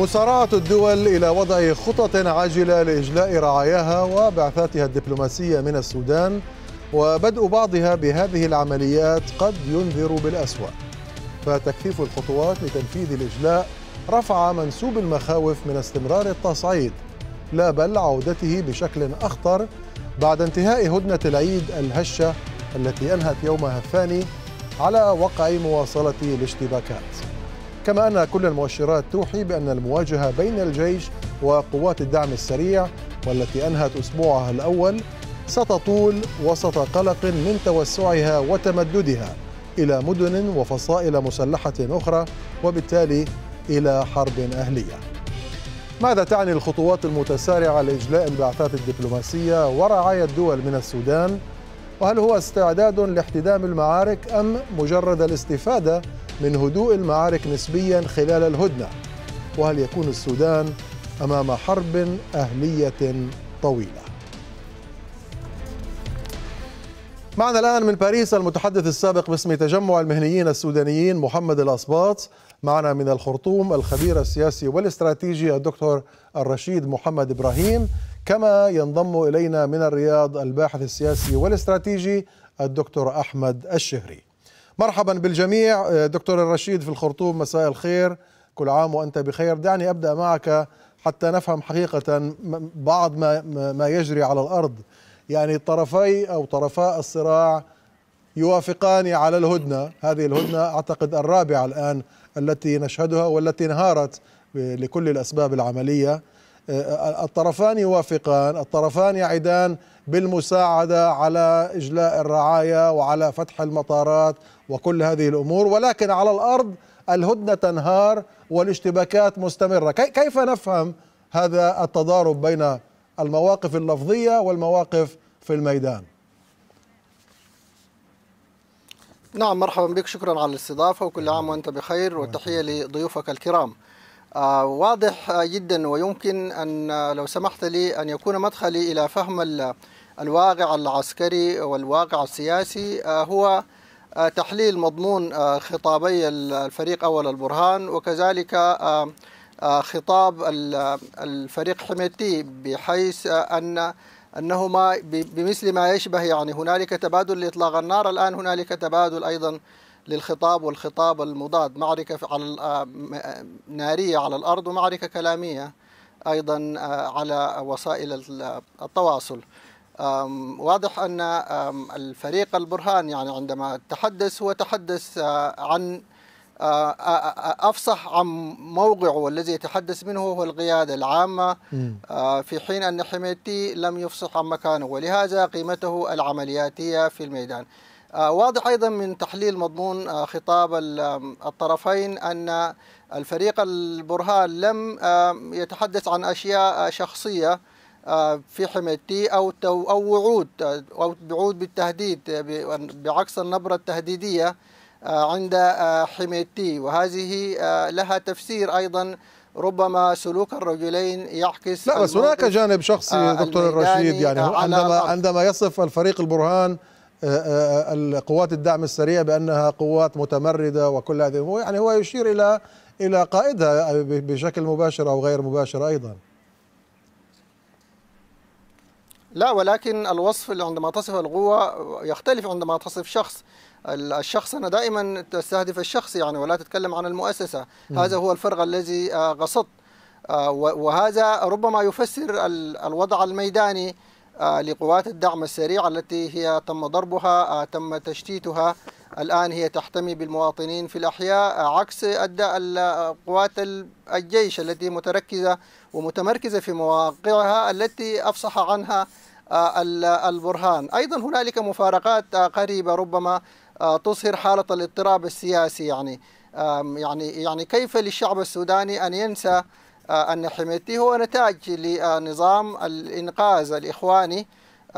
مسارعة الدول إلى وضع خطط عاجلة لإجلاء رعاياها وبعثاتها الدبلوماسية من السودان وبدء بعضها بهذه العمليات قد ينذر بالأسوأ فتكثيف الخطوات لتنفيذ الإجلاء رفع منسوب المخاوف من استمرار التصعيد لا بل عودته بشكل أخطر بعد انتهاء هدنة العيد الهشة التي أنهت يومها الثاني على وقع مواصلة الاشتباكات كما أن كل المؤشرات توحي بأن المواجهة بين الجيش وقوات الدعم السريع والتي أنهت أسبوعها الأول ستطول وسط قلق من توسعها وتمددها إلى مدن وفصائل مسلحة أخرى وبالتالي إلى حرب أهلية ماذا تعني الخطوات المتسارعة لإجلاء البعثات الدبلوماسية ورعاية الدول من السودان؟ وهل هو استعداد لاحتدام المعارك أم مجرد الاستفادة من هدوء المعارك نسبيا خلال الهدنه وهل يكون السودان امام حرب اهليه طويله معنا الآن من باريس المتحدث السابق باسم تجمع المهنيين السودانيين محمد الأصباط معنا من الخرطوم الخبير السياسي والاستراتيجي الدكتور الرشيد محمد إبراهيم كما ينضم إلينا من الرياض الباحث السياسي والاستراتيجي الدكتور أحمد الشهري مرحبا بالجميع آه، دكتور الرشيد في الخرطوم مساء الخير كل عام وأنت بخير دعني أبدأ معك حتى نفهم حقيقة بعض ما, ما يجري على الأرض يعني طرفي أو طرفاء الصراع يوافقان على الهدنة هذه الهدنة أعتقد الرابعة الآن التي نشهدها والتي انهارت لكل الأسباب العملية آه، الطرفان يوافقان الطرفان يعدان بالمساعدة على إجلاء الرعاية وعلى فتح المطارات وكل هذه الأمور ولكن على الأرض الهدنة تنهار والاشتباكات مستمرة كيف نفهم هذا التضارب بين المواقف اللفظية والمواقف في الميدان نعم مرحبا بك شكرا على الاستضافة وكل عام وأنت بخير والتحية لضيوفك الكرام آه واضح جدا ويمكن أن لو سمحت لي أن يكون مدخلي إلى فهم الواقع العسكري والواقع السياسي آه، هو آه، تحليل مضمون آه، خطابي الفريق أول البرهان وكذلك خطاب الفريق حميتي بحيث أن أنهما بمثل ما يشبه يعني هنالك تبادل لإطلاق النار الآن هنالك تبادل أيضا للخطاب والخطاب المضاد معركة على نارية على الأرض ومعركة كلامية أيضا على وسائل التواصل واضح أن الفريق البرهان يعني عندما تحدث هو تحدث آه، عن آه، آه، افصح عن موقعه الذي يتحدث منه هو القياده العامه في حين ان حميتي لم يفصح عن مكانه ولهذا قيمته العملياتيه في الميدان. واضح ايضا من تحليل مضمون خطاب الطرفين ان الفريق البرهان لم يتحدث عن اشياء شخصيه آه، في حمايتي او او وعود آه، او وعود بالتهديد آه، بعكس النبره التهديديه عند حمايتي وهذه لها تفسير ايضا ربما سلوك الرجلين يعكس لا بس هناك جانب شخصي دكتور الرشيد يعني عندما عندما يصف الفريق البرهان القوات الدعم السريع بانها قوات متمرده وكل هذه يعني هو يشير الى الى قائدها بشكل مباشر او غير مباشر ايضا لا ولكن الوصف اللي عندما تصف القوة يختلف عندما تصف شخص الشخص أنا دائما تستهدف الشخص يعني ولا تتكلم عن المؤسسة هذا هو الفرق الذي قصدت آه، آه، وهذا ربما يفسر الوضع الميداني آه، لقوات الدعم السريع التي هي تم ضربها تم تشتيتها الآن هي تحتمي بالمواطنين في الأحياء عكس قوات الجيش التي متركزة ومتمركزة في مواقعها التي أفصح عنها آه، البرهان أيضا هنالك مفارقات آه، قريبة ربما آه، تظهر حالة الاضطراب السياسي يعني يعني يعني كيف للشعب السوداني أن ينسى أن حميتي هو نتاج لنظام الإنقاذ الإخواني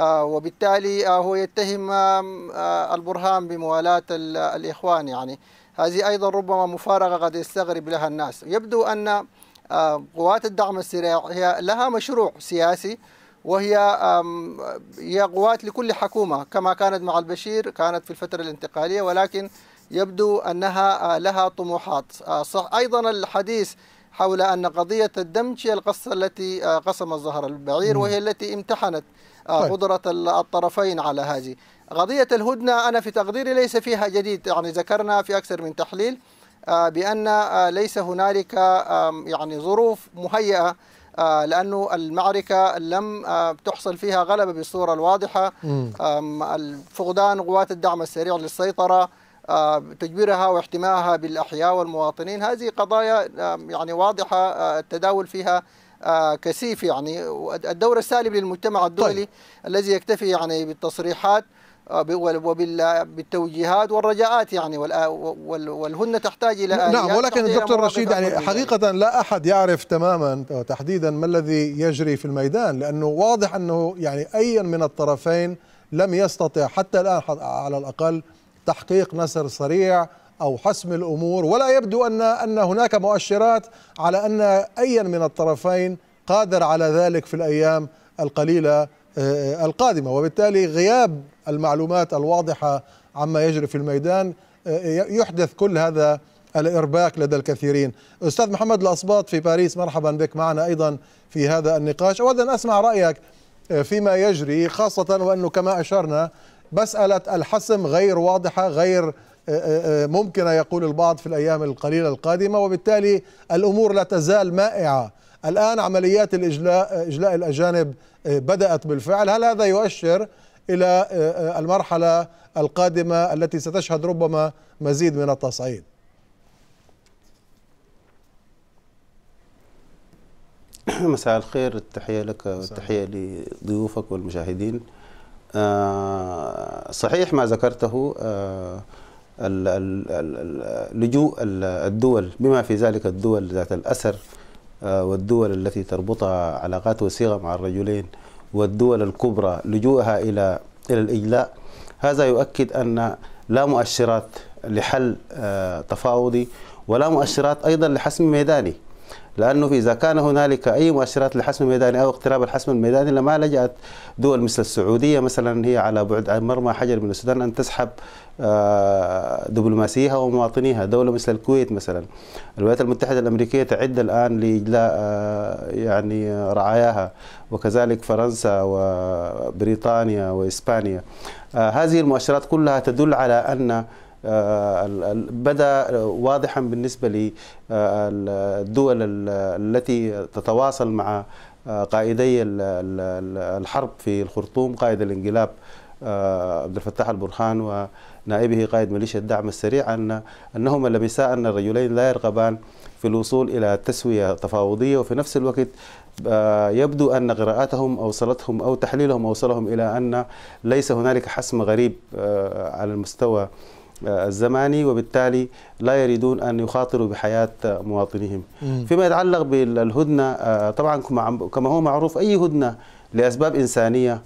وبالتالي هو يتهم البرهان بموالاة الإخوان يعني هذه أيضا ربما مفارقة قد يستغرب لها الناس يبدو أن قوات الدعم السريع هي لها مشروع سياسي وهي هي قوات لكل حكومة كما كانت مع البشير كانت في الفترة الانتقالية ولكن يبدو أنها لها طموحات صح أيضا الحديث حول أن قضية الدمج هي القصة التي قسم الظهر البعير وهي التي امتحنت طيب. قدرة الطرفين على هذه قضية الهدنة أنا في تقديري ليس فيها جديد يعني ذكرنا في أكثر من تحليل آه، بأن آه، ليس هنالك يعني ظروف مهيئة آه، لأنه المعركة لم تحصل فيها غلبة بالصورة الواضحة فقدان قوات الدعم السريع للسيطرة تجبيرها واحتمائها بالأحياء والمواطنين هذه قضايا يعني واضحة التداول فيها كثيف يعني الدور السالب للمجتمع الدولي طيب. الذي يكتفي يعني بالتصريحات آه، وبالتوجيهات والرجاءات يعني والهن تحتاج الى نعم ولكن الدكتور رشيد يعني حقيقه لا احد يعرف تماما تحديدا ما الذي يجري في الميدان لانه واضح انه يعني ايا من الطرفين لم يستطع حتى الان على الاقل تحقيق نصر سريع او حسم الامور ولا يبدو ان ان هناك مؤشرات على ان ايا من الطرفين قادر على ذلك في الايام القليله آه، القادمه وبالتالي غياب المعلومات الواضحه عما يجري في الميدان آه، يحدث كل هذا الارباك لدى الكثيرين. استاذ محمد الاصباط في باريس مرحبا بك معنا ايضا في هذا النقاش، اود ان اسمع رايك آه، فيما يجري خاصه وانه كما اشرنا مساله الحسم غير واضحه غير آه، آه، آه، ممكن يقول البعض في الأيام القليلة القادمة وبالتالي الأمور لا تزال مائعة الآن عمليات الإجلاء إجلاء الأجانب بدأت بالفعل هل هذا يؤشر إلى المرحلة القادمة التي ستشهد ربما مزيد من التصعيد مساء الخير التحية لك والتحية لضيوفك والمشاهدين صحيح ما ذكرته لجوء الدول بما في ذلك الدول ذات الأثر آه، والدول التي تربطها علاقات وثيقة مع الرجلين والدول الكبرى لجوءها إلى إلى الإجلاء هذا يؤكد أن لا مؤشرات لحل آه، تفاوضي ولا مؤشرات أيضا لحسم ميداني لأنه إذا كان هنالك أي مؤشرات لحسم ميداني أو اقتراب الحسم الميداني لما لجأت دول مثل السعودية مثلا هي على بعد مرمى حجر من السودان أن تسحب آه، دبلوماسيها ومواطنيها دولة مثل الكويت مثلا الولايات المتحدة الأمريكية تعد الآن لإجلاء آه، يعني رعاياها وكذلك فرنسا وبريطانيا وإسبانيا آه، هذه المؤشرات كلها تدل على أن بدا واضحا بالنسبه للدول التي تتواصل مع قائدي الحرب في الخرطوم قائد الانقلاب عبد الفتاح البرهان و نائبه قائد ميليشيا الدعم السريع أن أنهما لمسا أن الرجلين لا يرغبان في الوصول إلى تسوية تفاوضية وفي نفس الوقت آه، يبدو أن قراءاتهم أوصلتهم أو تحليلهم أوصلهم إلى أن ليس هنالك حسم غريب آه، على المستوى آه، الزماني وبالتالي لا يريدون أن يخاطروا بحياة مواطنيهم فيما يتعلق بالهدنة طبعا كما هو معروف أي هدنة لأسباب إنسانية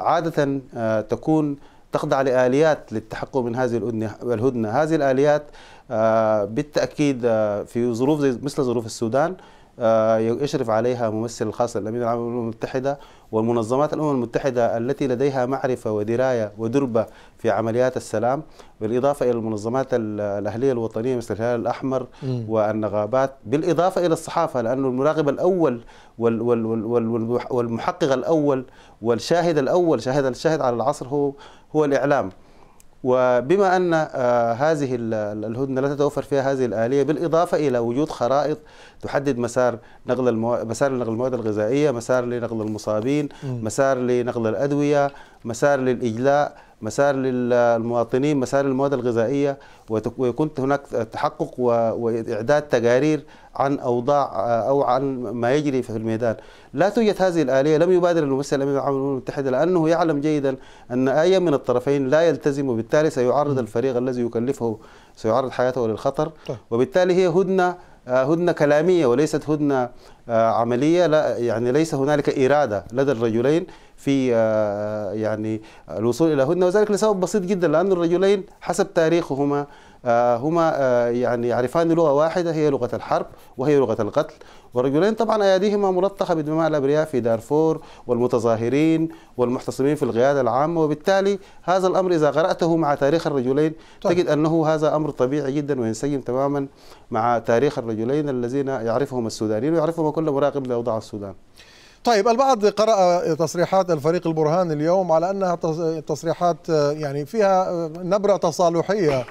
عادة تكون تخضع لآليات للتحقق من هذه الهدنة هذه الآليات آه، بالتأكيد آه، في ظروف مثل ظروف السودان آه، يشرف عليها ممثل الخاص للامين العام للامم المتحده والمنظمات الامم المتحده التي لديها معرفه ودرايه ودربه في عمليات السلام بالاضافه الى المنظمات الاهليه الوطنيه مثل الهلال الاحمر والنغابات بالاضافه الى الصحافه لانه المراقب الاول والمحقق الاول والشاهد الاول شاهد الشاهد على العصر هو هو الاعلام وبما أن آه، هذه الهدنة لا تتوفر فيها هذه الآلية بالإضافة إلى وجود خرائط تحدد مسار نقل المو... مسار لنقل المواد الغذائية مسار لنقل المصابين مسار لنقل الأدوية مسار للإجلاء مسار للمواطنين مسار المواد الغذائية ويكون هناك تحقق وإعداد تقارير عن أوضاع آه، أو عن ما يجري في الميدان لا توجد هذه الآلية لم يبادر الممثل الأمين العام للأمم المتحدة لأنه يعلم جيدا أن أي من الطرفين لا يلتزم وبالتالي سيعرض الفريق الذي يكلفه سيعرض حياته للخطر طيب. وبالتالي هي هدنة آه، هدنة كلامية وليست هدنة آه، عملية لا يعني ليس هنالك إرادة لدى الرجلين في آه، يعني الوصول إلى هدنة وذلك لسبب بسيط جدا لأن الرجلين حسب تاريخهما آه، هما آه، يعني يعرفان لغة واحدة هي لغة الحرب وهي لغة القتل والرجلين طبعا أيديهما ملطخة بدماء الأبرياء في دارفور والمتظاهرين والمحتصمين في القيادة العامة وبالتالي هذا الأمر إذا قرأته مع تاريخ الرجلين طيب. تجد أنه هذا أمر طبيعي جدا وينسجم تماما مع تاريخ الرجلين الذين يعرفهم السودانيين ويعرفهم كل مراقب لأوضاع السودان طيب البعض قرأ تصريحات الفريق البرهان اليوم على أنها تصريحات آه، يعني فيها نبرة تصالحية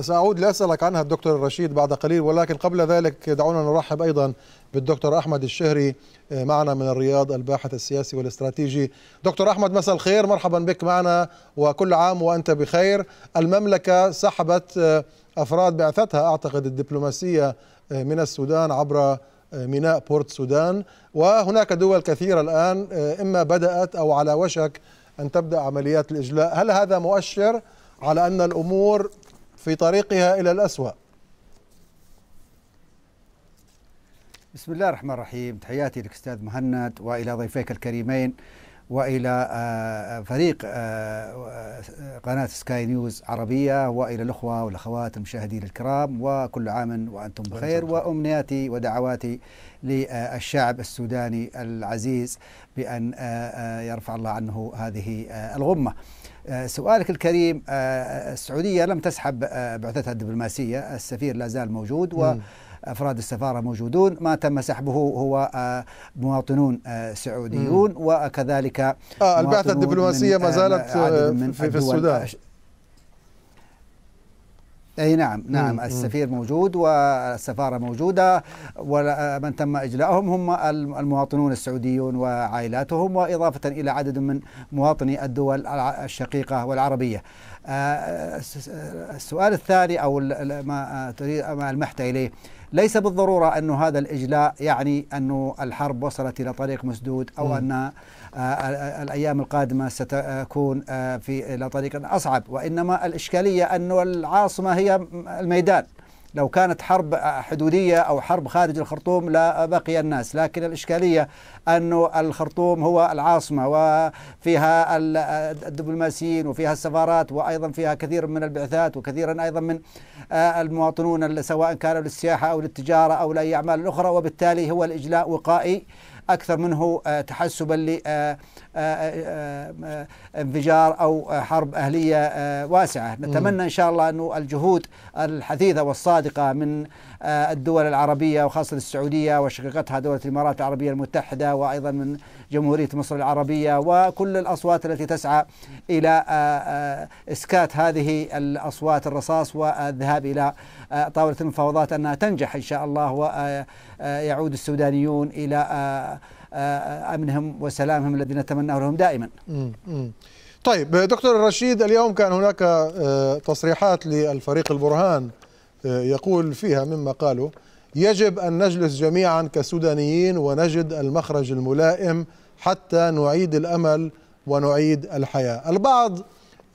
سأعود لأسألك عنها الدكتور رشيد بعد قليل ولكن قبل ذلك دعونا نرحب أيضا بالدكتور أحمد الشهري آه، معنا من الرياض الباحث السياسي والاستراتيجي دكتور أحمد مساء الخير مرحبا بك معنا وكل عام وأنت بخير المملكة سحبت آه، أفراد بعثتها أعتقد الدبلوماسية آه، من السودان عبر ميناء بورت سودان وهناك دول كثيرة الآن إما بدأت أو على وشك أن تبدأ عمليات الإجلاء هل هذا مؤشر على أن الأمور في طريقها إلى الأسوأ بسم الله الرحمن الرحيم تحياتي لك أستاذ مهند وإلى ضيفيك الكريمين والى آه، فريق آه، آه، قناه سكاي نيوز عربيه والى الاخوه والاخوات المشاهدين الكرام وكل عام وانتم بخير وامنياتي ودعواتي للشعب السوداني العزيز بان يرفع الله عنه هذه الغمه. آه، سؤالك الكريم آه، آه، السعودية لم تسحب بعثتها الدبلوماسية السفير لا زال موجود و افراد السفاره موجودون ما تم سحبه هو مواطنون سعوديون وكذلك آه البعثه الدبلوماسيه ما زالت في, في السودان اي نعم نعم مم. السفير موجود والسفاره موجوده ومن تم اجلاءهم هم المواطنون السعوديون وعائلاتهم واضافه الى عدد من مواطني الدول الشقيقه والعربيه. آه، السؤال الثاني او ما تريد ما المحت اليه ليس بالضرورة أن هذا الإجلاء يعني أن الحرب وصلت إلى طريق مسدود أو أن آه، آه، الأيام القادمة ستكون آه، في إلى طريق أصعب وإنما الإشكالية أن العاصمة هي الميدان لو كانت حرب حدودية أو حرب خارج الخرطوم لا بقي الناس لكن الإشكالية أن الخرطوم هو العاصمة وفيها الدبلوماسيين وفيها السفارات وأيضا فيها كثير من البعثات وكثيرا أيضا من آه، المواطنون سواء كانوا للسياحة أو للتجارة أو لأي أعمال أخرى وبالتالي هو الإجلاء وقائي أكثر منه آه، تحسبا لانفجار آه، آه، أو حرب أهلية واسعة نتمنى إن شاء الله أن الجهود الحثيثة والصادقة من آه، الدول العربية وخاصة السعودية وشقيقتها دولة الإمارات العربية المتحدة وأيضا من جمهورية مصر العربية وكل الأصوات التي تسعى إلى آه، آه، إسكات هذه الأصوات الرصاص والذهاب إلى طاولة المفاوضات أنها تنجح إن شاء الله ويعود السودانيون إلى أمنهم وسلامهم الذي نتمناه لهم دائما طيب دكتور رشيد اليوم كان هناك تصريحات للفريق البرهان يقول فيها مما قالوا يجب أن نجلس جميعا كسودانيين ونجد المخرج الملائم حتى نعيد الأمل ونعيد الحياة البعض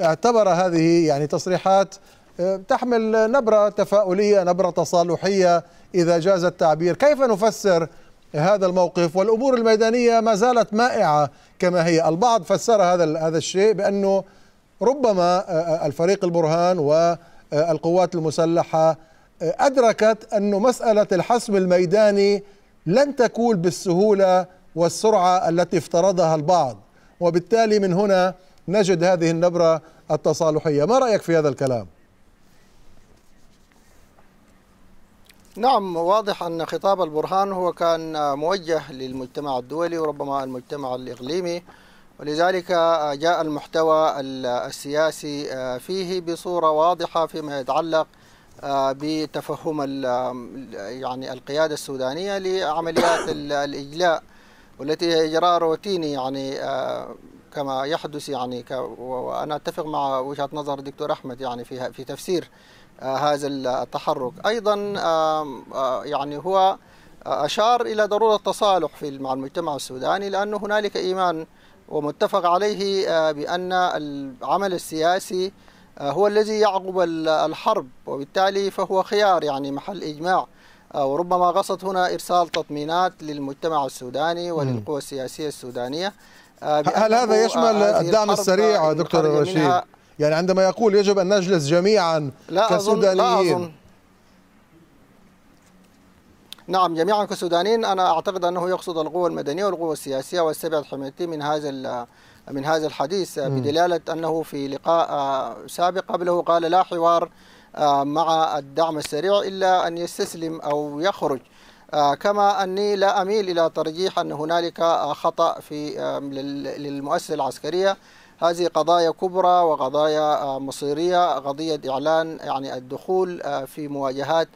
اعتبر هذه يعني تصريحات آه، تحمل نبرة تفاؤلية نبرة تصالحية إذا جاز التعبير كيف نفسر هذا الموقف والأمور الميدانية ما زالت مائعة كما هي البعض فسر هذا هذا الشيء بأنه ربما آه، آه، الفريق البرهان و آه، القوات المسلحه آه، ادركت أن مساله الحسم الميداني لن تكون بالسهوله والسرعه التي افترضها البعض وبالتالي من هنا نجد هذه النبره التصالحيه ما رايك في هذا الكلام نعم واضح أن خطاب البرهان هو كان موجه للمجتمع الدولي وربما المجتمع الإقليمي ولذلك آه، جاء المحتوى السياسي آه، فيه بصورة واضحة فيما يتعلق آه، بتفهم يعني القيادة السودانية لعمليات الإجلاء والتي هي إجراء روتيني يعني كما يحدث يعني وأنا أتفق مع وجهة نظر الدكتور أحمد يعني في في تفسير هذا التحرك أيضا يعني هو أشار إلى ضرورة التصالح في مع المجتمع السوداني لانه هنالك إيمان ومتفق عليه آه، بأن العمل السياسي آه، هو الذي يعقب الحرب وبالتالي فهو خيار يعني محل إجماع آه، وربما قصد هنا إرسال تطمينات للمجتمع السوداني وللقوى السياسية السودانية هل هذا يشمل الدعم السريع دكتور رشيد؟ يعني عندما يقول يجب أن نجلس جميعا لا كسودانيين أظن لا أظن نعم جميعا كسودانيين أنا أعتقد أنه يقصد القوى المدنية والقوى السياسية والسبع حميتي من هذا من هذا الحديث بدلالة أنه في لقاء آه، سابق قبله قال لا حوار آه، مع الدعم السريع إلا أن يستسلم أو يخرج آه، كما أني لا أميل إلى ترجيح أن هنالك خطأ في للمؤسسة العسكرية هذه قضايا كبرى وقضايا مصيرية قضية إعلان يعني الدخول في مواجهات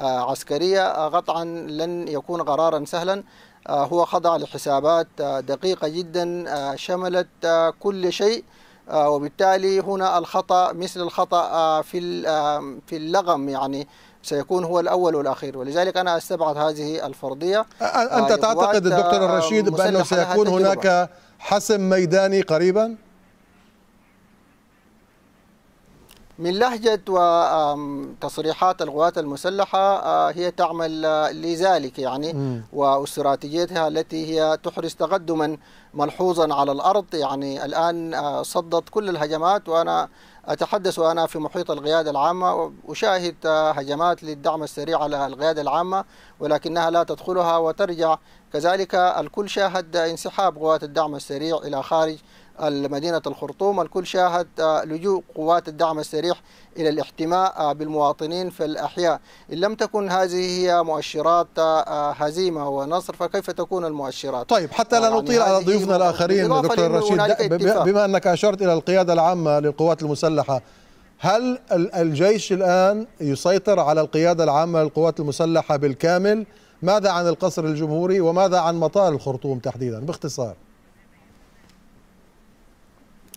آه، عسكرية قطعا آه، لن يكون قرارا سهلا آه، هو خضع لحسابات دقيقة جدا شملت كل شيء وبالتالي هنا الخطأ مثل الخطأ في في اللغم يعني سيكون هو الأول والأخير ولذلك أنا أستبعد هذه الفرضية أنت تعتقد الدكتور الرشيد بأنه سيكون هناك حسم ميداني قريبا؟ من لهجة وتصريحات القوات المسلحة آه، هي تعمل آه، لذلك يعني واستراتيجيتها التي هي تحرز تقدما ملحوظا على الأرض يعني الآن آه، صدت كل الهجمات وأنا أتحدث وأنا في محيط القيادة العامة وأشاهد هجمات للدعم السريع على القيادة العامة ولكنها لا تدخلها وترجع كذلك الكل شاهد انسحاب قوات الدعم السريع إلى خارج مدينة الخرطوم الكل شاهد آه، لجوء قوات الدعم السريع إلى الاحتماء آه، بالمواطنين في الأحياء إن لم تكن هذه هي مؤشرات آه، هزيمة ونصر فكيف تكون المؤشرات؟ طيب حتى لا يعني نطيل على ضيوفنا الآخرين دكتور رشيد بما أنك أشرت إلى القيادة العامة للقوات المسلحة هل الجيش الآن يسيطر على القيادة العامة للقوات المسلحة بالكامل؟ ماذا عن القصر الجمهوري وماذا عن مطار الخرطوم تحديدا باختصار؟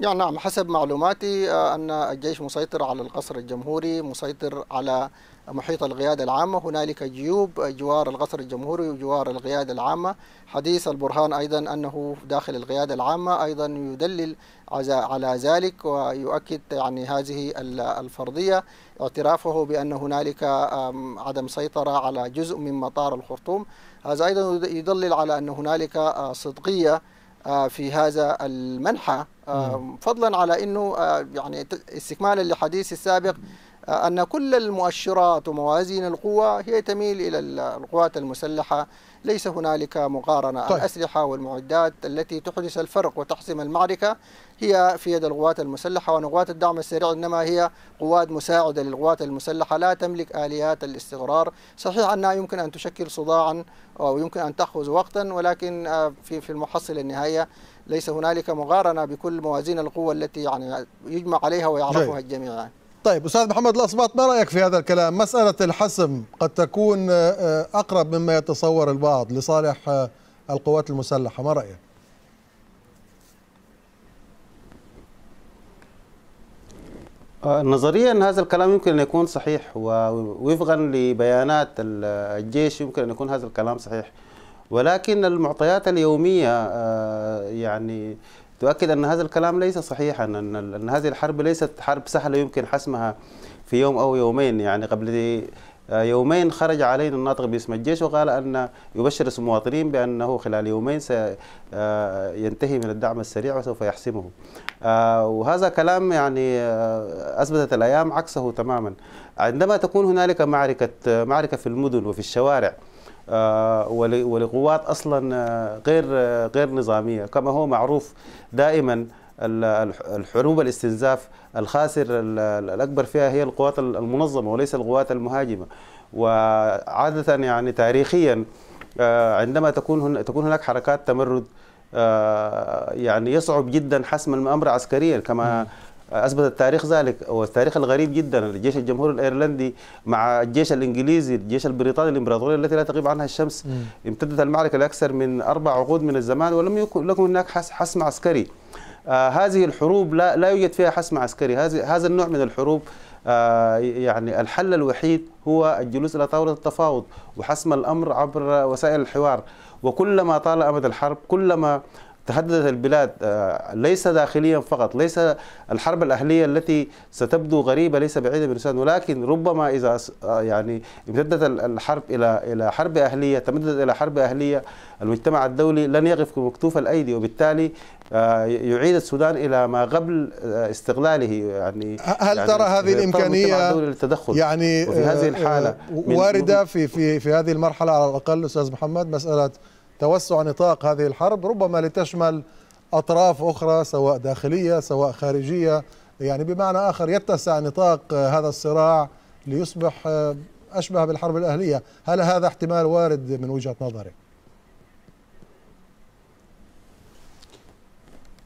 يعني نعم حسب معلوماتي آه، أن الجيش مسيطر على القصر الجمهوري مسيطر على محيط القيادة العامة هنالك جيوب جوار القصر الجمهوري وجوار القيادة العامة حديث البرهان أيضا أنه داخل القيادة العامة أيضا يدلل على ذلك ويؤكد يعني هذه الفرضية اعترافه بأن هنالك عدم سيطرة على جزء من مطار الخرطوم هذا أيضا يدلل على أن هنالك آه، صدقية آه، في هذا المنحة آه، فضلا على أنه آه، يعني استكمالا لحديث السابق أن كل المؤشرات وموازين القوى هي تميل إلى القوات المسلحة ليس هنالك مقارنة طيب. الأسلحة والمعدات التي تحدث الفرق وتحسم المعركة هي في يد القوات المسلحة وأن قوات الدعم السريع إنما هي قوات مساعدة للقوات المسلحة لا تملك آليات الاستقرار صحيح أنها يمكن أن تشكل صداعا أو يمكن أن تأخذ وقتا ولكن آه، في في المحصلة النهاية ليس هنالك مقارنة بكل موازين القوة التي يعني يجمع عليها ويعرفها الجميع يعني. طيب استاذ محمد الاصباط ما رايك في هذا الكلام؟ مساله الحسم قد تكون آه، آه، اقرب مما يتصور البعض لصالح آه، القوات المسلحه، ما رايك؟ نظريا هذا الكلام يمكن ان يكون صحيح ووفقا لبيانات الجيش يمكن ان يكون هذا الكلام صحيح ولكن المعطيات اليوميه يعني تؤكد أن هذا الكلام ليس صحيحا أن, أن هذه الحرب ليست حرب سهلة يمكن حسمها في يوم أو يومين يعني قبل آه، يومين خرج علينا الناطق باسم الجيش وقال أن يبشر المواطنين بأنه خلال يومين سينتهي آه، من الدعم السريع وسوف يحسمه آه، وهذا كلام يعني أثبتت الأيام عكسه تماما عندما تكون هنالك معركة معركة في المدن وفي الشوارع آه، ولقوات اصلا آه، غير آه، غير نظاميه كما هو معروف دائما الحروب الاستنزاف الخاسر الاكبر فيها هي القوات المنظمه وليس القوات المهاجمه وعاده يعني تاريخيا عندما تكون تكون هناك حركات تمرد يعني يصعب جدا حسم الامر عسكريا كما م. اثبت التاريخ ذلك والتاريخ الغريب جدا الجيش الجمهوري الايرلندي مع الجيش الانجليزي الجيش البريطاني الامبراطوري التي لا تغيب عنها الشمس م. امتدت المعركه لاكثر من اربع عقود من الزمان ولم يكن لكم هناك حسم عسكري آه هذه الحروب لا لا يوجد فيها حسم عسكري هذه هذا النوع من الحروب آه يعني الحل الوحيد هو الجلوس الى طاوله التفاوض وحسم الامر عبر وسائل الحوار وكلما طال امد الحرب كلما تهددت البلاد آه، ليس داخليا فقط ليس الحرب الأهلية التي ستبدو غريبة ليس بعيدة بالإنسان ولكن ربما إذا آه، يعني امتدت الحرب إلى إلى حرب أهلية تمددت إلى حرب أهلية المجتمع الدولي لن يقف مكتوف الأيدي وبالتالي آه، يعيد السودان إلى ما قبل استقلاله يعني هل يعني ترى هذه الإمكانية للتدخل يعني في هذه الحالة واردة في في في هذه المرحلة على الأقل أستاذ محمد مسألة توسع نطاق هذه الحرب ربما لتشمل أطراف أخرى سواء داخلية سواء خارجية يعني بمعنى آخر يتسع نطاق آه، هذا الصراع ليصبح آه، أشبه بالحرب الأهلية هل هذا احتمال وارد من وجهة نظرك؟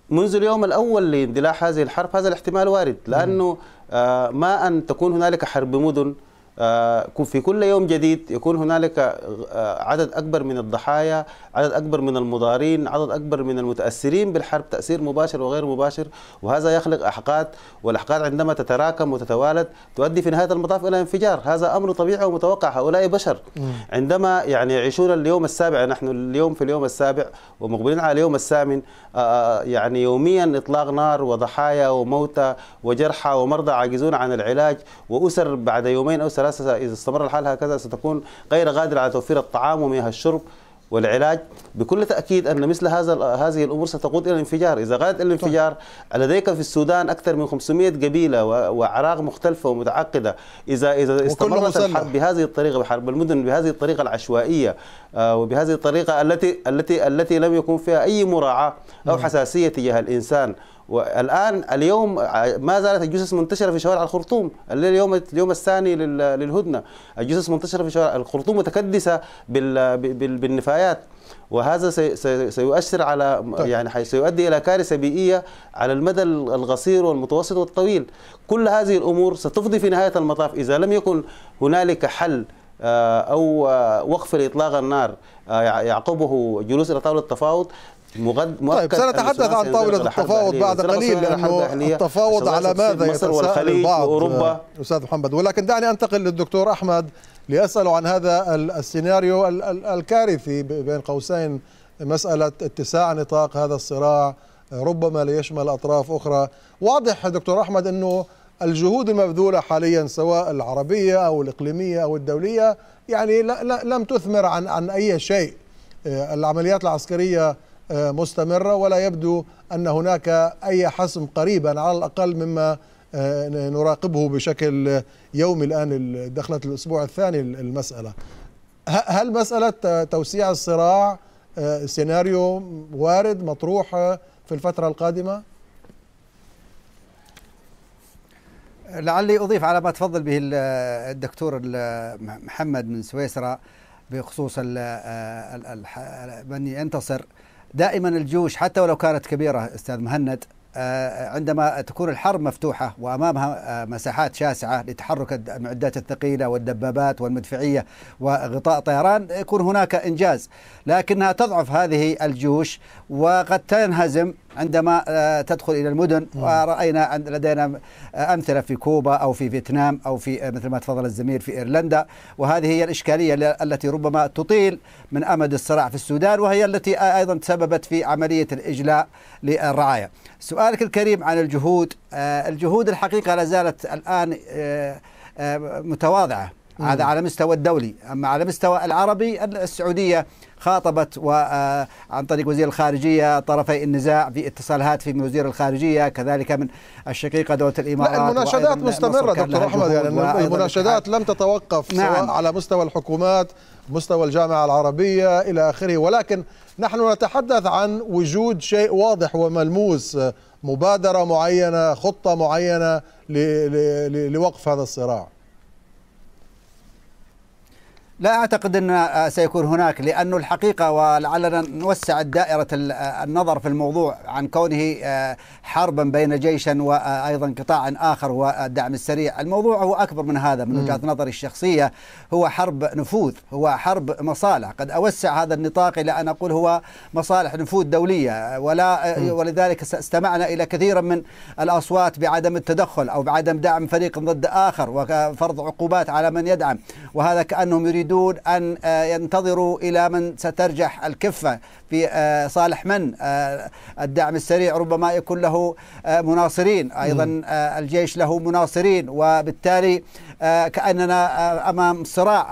منذ اليوم الأول لاندلاع هذه الحرب هذا الاحتمال وارد لأنه آه، ما أن تكون هنالك حرب مدن آه، في كل يوم جديد يكون هنالك آه، عدد أكبر من الضحايا عدد أكبر من المضارين عدد أكبر من المتأثرين بالحرب تأثير مباشر وغير مباشر وهذا يخلق أحقاد والأحقاد عندما تتراكم وتتوالد تؤدي في نهاية المطاف إلى انفجار هذا أمر طبيعي ومتوقع هؤلاء بشر عندما يعني يعيشون اليوم السابع نحن اليوم في اليوم السابع ومقبلين على اليوم الثامن آه، يعني يوميا إطلاق نار وضحايا وموتى وجرحى ومرضى عاجزون عن العلاج وأسر بعد يومين أسر السلاسة إذا استمر الحال هكذا ستكون غير قادرة على توفير الطعام ومياه الشرب والعلاج بكل تأكيد أن مثل هذا هذه الأمور ستقود إلى الانفجار إذا غادت الانفجار لديك في السودان أكثر من 500 قبيلة وأعراق مختلفة ومتعقدة إذا إذا استمرت الحرب بهذه الطريقة بحرب المدن بهذه الطريقة العشوائية آه، وبهذه الطريقة التي التي التي لم يكن فيها أي مراعاة أو نعم. حساسية تجاه الإنسان والان اليوم ما زالت الجثث منتشره في شوارع الخرطوم اليوم اليوم الثاني للهدنه الجثث منتشره في شوارع الخرطوم متكدسه بالنفايات وهذا سيؤثر على طيب. يعني سيؤدي الى كارثه بيئيه على المدى القصير والمتوسط والطويل كل هذه الامور ستفضي في نهايه المطاف اذا لم يكن هنالك حل آه، او آه، وقف لاطلاق النار آه، يعقبه جلوس الى طاوله التفاوض مغد طيب سنتحدث عن طاولة التفاوض بعد قليل لأنه التفاوض على ماذا يتساءل البعض أستاذ محمد ولكن دعني أنتقل للدكتور أحمد لأسأله عن هذا السيناريو الكارثي بين قوسين مسألة اتساع نطاق هذا الصراع ربما ليشمل أطراف أخرى واضح دكتور أحمد أنه الجهود المبذولة حاليا سواء العربية أو الإقليمية أو الدولية يعني لم تثمر عن, عن أي شيء آه، العمليات العسكرية مستمرة ولا يبدو أن هناك أي حسم قريبا على الأقل مما آه، نراقبه بشكل يومي الآن دخلت الأسبوع الثاني المسألة هل مسألة توسيع الصراع آه، سيناريو وارد مطروح في الفترة القادمة؟ لعلي أضيف على ما تفضل به آه، الدكتور محمد من سويسرا بخصوص من ينتصر دائما الجيوش حتى ولو كانت كبيرة أستاذ مهند آه، عندما تكون الحرب مفتوحة وأمامها آه، مساحات شاسعة لتحرك المعدات الثقيلة والدبابات والمدفعية وغطاء طيران يكون هناك إنجاز لكنها تضعف هذه الجيوش وقد تنهزم عندما آه، تدخل الى المدن وراينا لدينا آه، امثله في كوبا او في فيتنام او في آه، مثل ما تفضل الزميل في ايرلندا وهذه هي الاشكاليه التي ربما تطيل من امد الصراع في السودان وهي التي ايضا تسببت في عمليه الاجلاء للرعايا. سؤالك الكريم عن الجهود الجهود الحقيقه لا زالت الان متواضعه هذا على مستوى الدولي أما على مستوى العربي السعودية خاطبت آه، عن طريق وزير الخارجية طرفي النزاع في اتصال هاتفي من وزير الخارجية كذلك من الشقيقة دولة الإمارات المناشدات مستمرة دكتور أحمد يعني المناشدات لم تتوقف نعم. سواء على مستوى الحكومات مستوى الجامعة العربية إلى آخره ولكن نحن نتحدث عن وجود شيء واضح وملموس مبادرة معينة خطة معينة لوقف هذا الصراع لا أعتقد أن آه، سيكون هناك لأنه الحقيقة ولعلنا نوسع دائرة آه، النظر في الموضوع عن كونه آه، حربا بين جيشا وأيضا قطاع آخر والدعم السريع الموضوع هو أكبر من هذا من وجهة نظري الشخصية هو حرب نفوذ هو حرب مصالح قد أوسع هذا النطاق إلى أن أقول هو مصالح نفوذ دولية ولا ولذلك استمعنا إلى كثيرا من الأصوات بعدم التدخل أو بعدم دعم فريق ضد آخر وفرض عقوبات على من يدعم وهذا كأنهم يريدون بدون أن آه، ينتظروا إلى من سترجح الكفة في آه، صالح من آه، الدعم السريع ربما يكون له مناصرين أيضا الجيش له مناصرين وبالتالي كأننا أمام صراع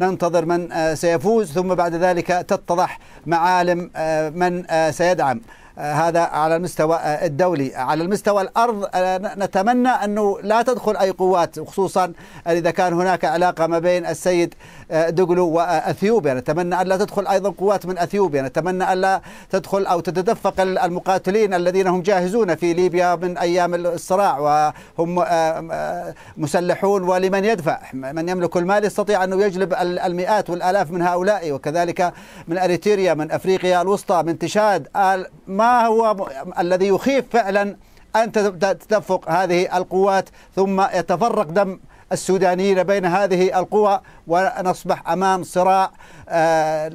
ننتظر من سيفوز ثم بعد ذلك تتضح معالم من سيدعم آه، هذا على المستوى آه، الدولي على المستوى الأرض آه، نتمنى أنه لا تدخل أي قوات خصوصا إذا كان هناك علاقة ما بين السيد دقلو وأثيوبيا نتمنى أن لا تدخل أيضا قوات من أثيوبيا نتمنى أن لا تدخل أو تتدفق المقاتلين الذين هم جاهزون في ليبيا من أيام الصراع وهم مسلحون ولمن يدفع من يملك المال يستطيع أنه يجلب المئات والآلاف من هؤلاء وكذلك من أريتريا من أفريقيا الوسطى من تشاد ما ما هو الذي يخيف فعلا أن تدفق هذه القوات ثم يتفرق دم السودانيين بين هذه القوى ونصبح أمام صراع آه،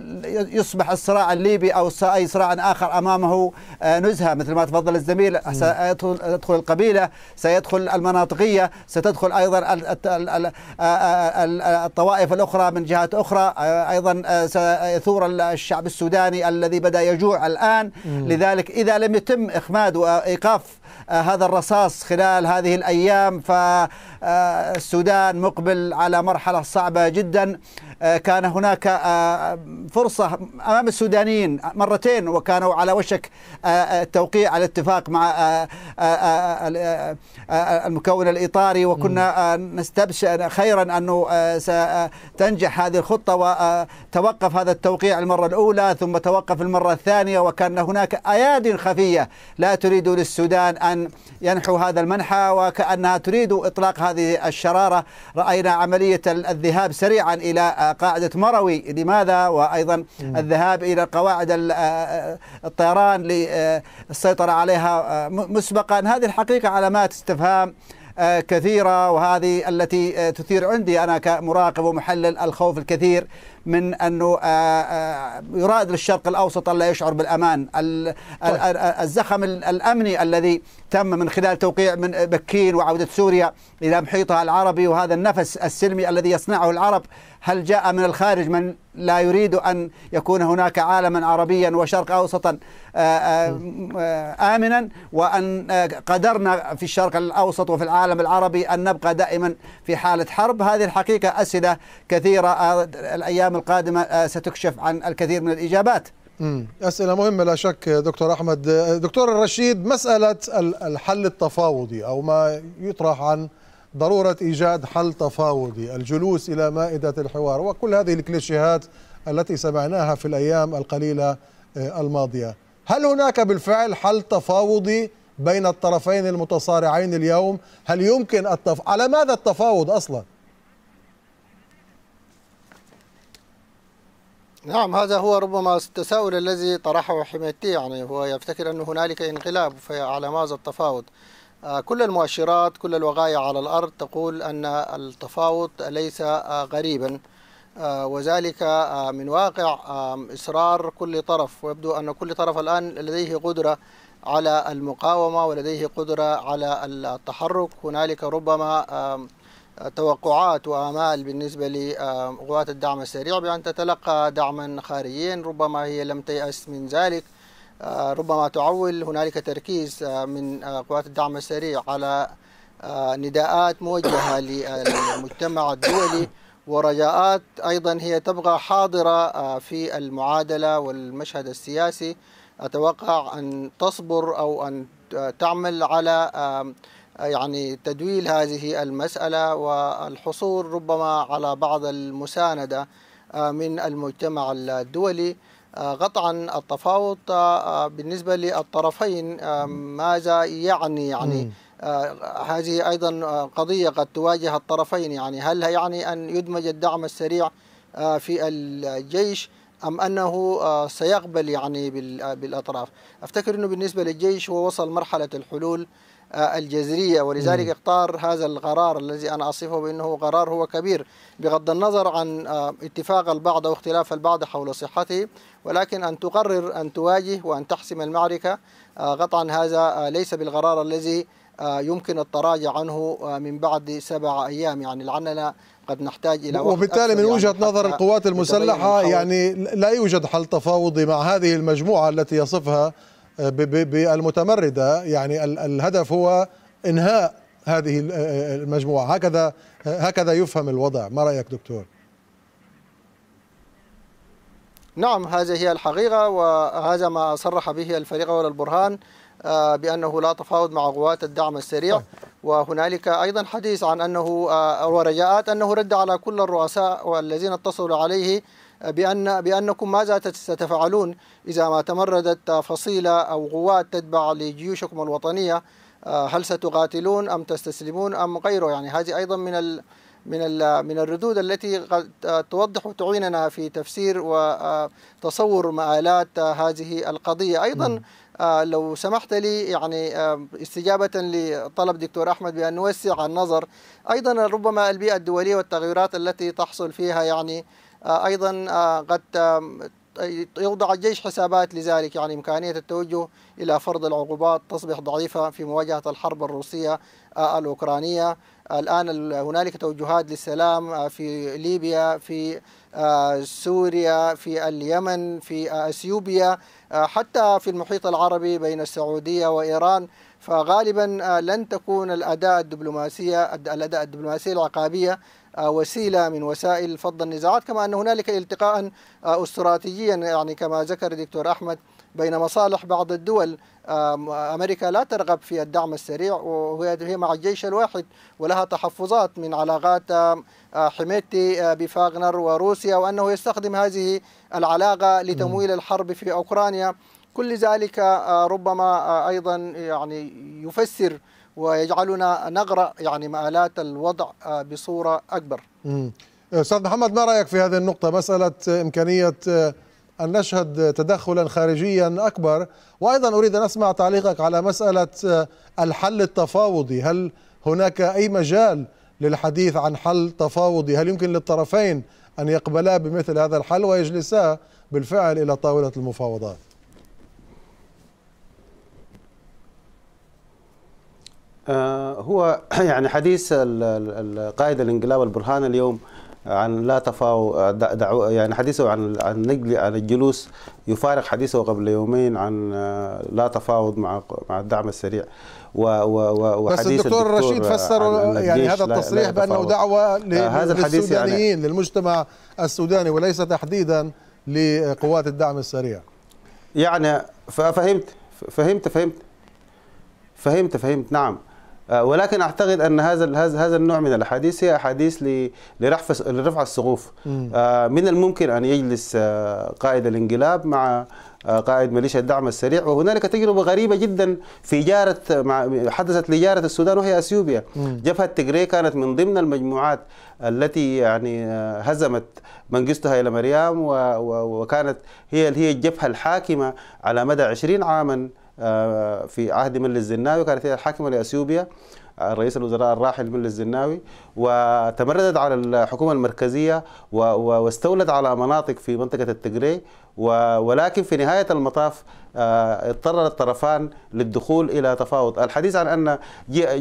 يصبح الصراع الليبي أو أي صراع آخر أمامه آه، نزهة مثل ما تفضل الزميل سيدخل القبيلة سيدخل المناطقية ستدخل أيضا آه، الطوائف الأخرى من جهات أخرى أيضا سيثور الشعب السوداني الذي بدأ يجوع الآن لذلك إذا لم يتم إخماد وإيقاف آه، هذا الرصاص خلال هذه الأيام فالسودان مقبل على مرحلة صعبة جدا آه، كان هناك آه، فرصة أمام السودانيين مرتين وكانوا على وشك التوقيع على اتفاق مع المكون الإيطالي وكنا نستبشر خيرا أنه ستنجح هذه الخطة وتوقف هذا التوقيع المرة الأولى ثم توقف المرة الثانية وكان هناك أياد خفية لا تريد للسودان أن ينحو هذا المنحى وكأنها تريد إطلاق هذه الشرارة رأينا عملية الذهاب سريعا إلى آه، قاعدة مروي لماذا وأيضا الذهاب إلى قواعد آه، آه، الطيران للسيطرة عليها مسبقا هذه الحقيقة علامات استفهام كثيرة وهذه التي تثير عندي أنا كمراقب ومحلل الخوف الكثير من أنه آه، آه، يراد للشرق الأوسط ألا يشعر بالأمان طيب. الزخم الأمني الذي تم من خلال توقيع من بكين وعودة سوريا إلى محيطها العربي وهذا النفس السلمي الذي يصنعه العرب هل جاء من الخارج من لا يريد أن يكون هناك عالما عربيا وشرق أوسطا آه، آه، آه، آمنا وأن قدرنا في الشرق الأوسط وفي العالم العربي أن نبقى دائما في حالة حرب هذه الحقيقة أسئلة كثيرة الأيام القادمة ستكشف عن الكثير من الإجابات أسئلة مهمة لا شك دكتور أحمد دكتور الرشيد مسألة الحل التفاوضي أو ما يطرح عن ضرورة إيجاد حل تفاوضي الجلوس إلى مائدة الحوار وكل هذه الكليشيهات التي سمعناها في الأيام القليلة آه، الماضية هل هناك بالفعل حل تفاوضي بين الطرفين المتصارعين اليوم هل يمكن التف... على ماذا التفاوض أصلاً نعم هذا هو ربما التساؤل الذي طرحه حميتي يعني هو يفتكر أن هنالك انقلاب على ماذا التفاوض آه، كل المؤشرات كل الوغاية على الأرض تقول أن التفاوض ليس آه، غريبا آه، وذلك من واقع إصرار كل طرف ويبدو أن كل طرف الآن لديه قدرة على المقاومة ولديه قدرة على التحرك هنالك ربما توقعات وآمال بالنسبة لقوات الدعم السريع بأن تتلقى دعما خارجيا ربما هي لم تيأس من ذلك ربما تعول هنالك تركيز من قوات الدعم السريع على نداءات موجهة للمجتمع الدولي ورجاءات أيضا هي تبقى حاضرة في المعادلة والمشهد السياسي أتوقع أن تصبر أو أن تعمل على يعني تدويل هذه المسألة والحصول ربما على بعض المساندة آه، من المجتمع الدولي قطعا آه، التفاوض آه، بالنسبة للطرفين ماذا يعني يعني هذه أيضا قضية قد تواجه الطرفين يعني هل يعني أن يدمج الدعم السريع في الجيش أم أنه سيقبل يعني بالأطراف أفتكر أنه بالنسبة للجيش هو وصل مرحلة الحلول آه، الجذرية ولذلك اختار هذا القرار الذي أنا أصفه بأنه قرار هو كبير بغض النظر عن آه، اتفاق البعض أو اختلاف البعض حول صحته ولكن أن تقرر أن تواجه وأن تحسم المعركة قطعا آه، هذا ليس بالقرار الذي يمكن التراجع عنه من بعد سبع أيام يعني لعلنا قد نحتاج إلى وقت وبالتالي من يعني وجهة يعني نظر القوات المسلحة يعني لا يوجد حل تفاوضي مع هذه المجموعة التي يصفها آه، بالمتمردة يعني الهدف هو إنهاء هذه آه، المجموعة هكذا هكذا يفهم الوضع ما رأيك دكتور نعم هذه هي الحقيقة وهذا ما صرح به الفريق أول البرهان آه، بأنه لا تفاوض مع قوات الدعم السريع طيب. وهنالك أيضا حديث عن أنه ورجاءات أنه رد على كل الرؤساء والذين اتصلوا عليه بأن بأنكم ماذا ستفعلون إذا ما تمردت فصيلة أو قوات تتبع لجيوشكم الوطنية آه، هل ستقاتلون أم تستسلمون أم غيره يعني هذه أيضا من ال من من الردود التي قد توضح وتعيننا في تفسير وتصور آه، مآلات هذه القضية أيضا آه، لو سمحت لي يعني استجابة لطلب دكتور أحمد بأن نوسع النظر أيضا ربما البيئة الدولية والتغيرات التي تحصل فيها يعني آه، أيضا آه، قد يوضع الجيش حسابات لذلك يعني إمكانية التوجه إلى فرض العقوبات تصبح ضعيفة في مواجهة الحرب الروسية آه، الأوكرانية الآن هنالك توجهات للسلام في ليبيا في سوريا في اليمن في أثيوبيا حتى في المحيط العربي بين السعودية وإيران فغالبا لن تكون الأداء الدبلوماسية الأداء الدبلوماسية العقابية آه، وسيلة من وسائل فض النزاعات كما أن هنالك التقاء آه، استراتيجيا يعني كما ذكر الدكتور أحمد بين مصالح بعض الدول أمريكا لا ترغب في الدعم السريع وهي مع الجيش الواحد ولها تحفظات من علاقات آه، حميتي بفاغنر وروسيا وأنه يستخدم هذه العلاقة لتمويل الحرب في أوكرانيا كل ذلك ربما أيضا يعني يفسر ويجعلنا نقرأ يعني مآلات الوضع آه، بصورة أكبر أستاذ محمد ما رأيك في هذه النقطة مسألة إمكانية آه، أن نشهد تدخلا خارجيا أكبر وأيضا أريد أن أسمع تعليقك على مسألة آه، الحل التفاوضي هل هناك أي مجال للحديث عن حل تفاوضي هل يمكن للطرفين أن يقبلا بمثل هذا الحل ويجلسا بالفعل إلى طاولة المفاوضات آه، هو يعني حديث القائد الانقلاب البرهان اليوم عن لا تفاو دعو يعني حديثه عن عن عن الجلوس يفارق حديثه قبل يومين عن آه، لا تفاوض مع مع الدعم السريع و و بس الدكتور رشيد آه، فسر يعني هذا التصريح بانه دعوه يعني للسودانيين يعني للمجتمع السوداني وليس تحديدا لقوات الدعم السريع يعني فهمت فهمت فهمت فهمت فهمت نعم آه، ولكن اعتقد ان هذا هذا النوع من الاحاديث هي احاديث لرفع لرفع السقوف آه، من الممكن ان يجلس آه، قائد الانقلاب مع قائد ميليشيا الدعم السريع وهنالك تجربه غريبه جدا في جاره مع حدثت لجاره السودان وهي اثيوبيا جبهه تجري كانت من ضمن المجموعات التي يعني هزمت منجستو الى مريم وكانت هي هي الجبهه الحاكمه على مدى 20 عاما آه، في عهد من الزناوي كانت هي الحاكمه لاثيوبيا رئيس الوزراء الراحل من الزناوي وتمردت على الحكومه المركزيه واستولت على مناطق في منطقه التجري ولكن في نهايه المطاف آه، اضطر الطرفان للدخول الى تفاوض، الحديث عن ان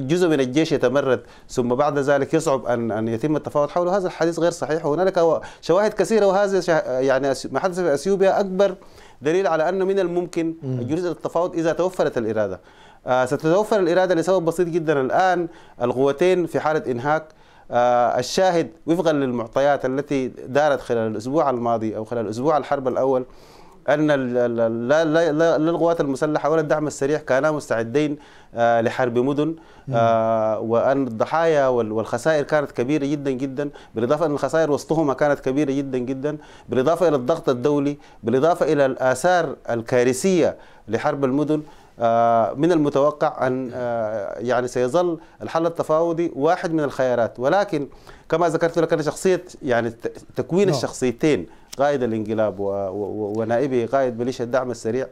جزء من الجيش يتمرد ثم بعد ذلك يصعب ان ان يتم التفاوض حوله، هذا الحديث غير صحيح وهنالك شواهد كثيره وهذا يعني ما حدث في اثيوبيا اكبر دليل على أنه من الممكن جلوس التفاوض إذا توفرت الإرادة آه ستتوفر الإرادة لسبب بسيط جدا الآن القوتين في حالة إنهاك آه الشاهد وفقا للمعطيات التي دارت خلال الأسبوع الماضي أو خلال أسبوع الحرب الأول أن لا, لا, القوات المسلحة ولا الدعم السريع كانا مستعدين آه، لحرب مدن آه، وأن الضحايا والخسائر كانت كبيرة جدا جدا بالإضافة أن الخسائر وسطهما كانت كبيرة جدا جدا بالإضافة إلى الضغط الدولي بالإضافة إلى الآثار الكارثية لحرب المدن آه، من المتوقع أن يعني سيظل الحل التفاوضي واحد من الخيارات ولكن كما ذكرت لك أن شخصية يعني تكوين no. نعم. الشخصيتين قائد الانقلاب ونائبه قائد ميليشيا الدعم السريع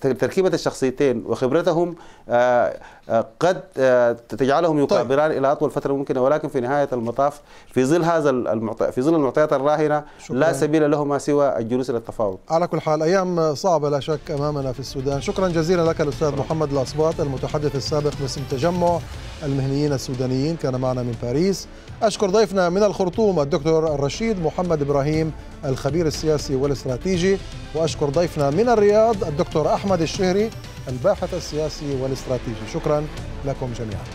تركيبة الشخصيتين وخبرتهم آه، آه، قد آه، تجعلهم طيب. يقابلان طيب. إلى أطول فترة ممكنة ولكن في نهاية المطاف في ظل هذا المعط... في ظل المعطيات الراهنة شكرا. لا سبيل لهما سوى الجلوس إلى التفاوض على كل حال أيام صعبة لا شك أمامنا في السودان شكرا جزيلا لك الأستاذ محمد الأصباط المتحدث السابق باسم تجمع المهنيين السودانيين كان معنا من باريس أشكر ضيفنا من الخرطوم الدكتور الرشيد محمد إبراهيم الخبير السياسي والاستراتيجي وأشكر ضيفنا من الرياض الدكتور أحمد الشهري الباحث السياسي والاستراتيجي شكرا لكم جميعا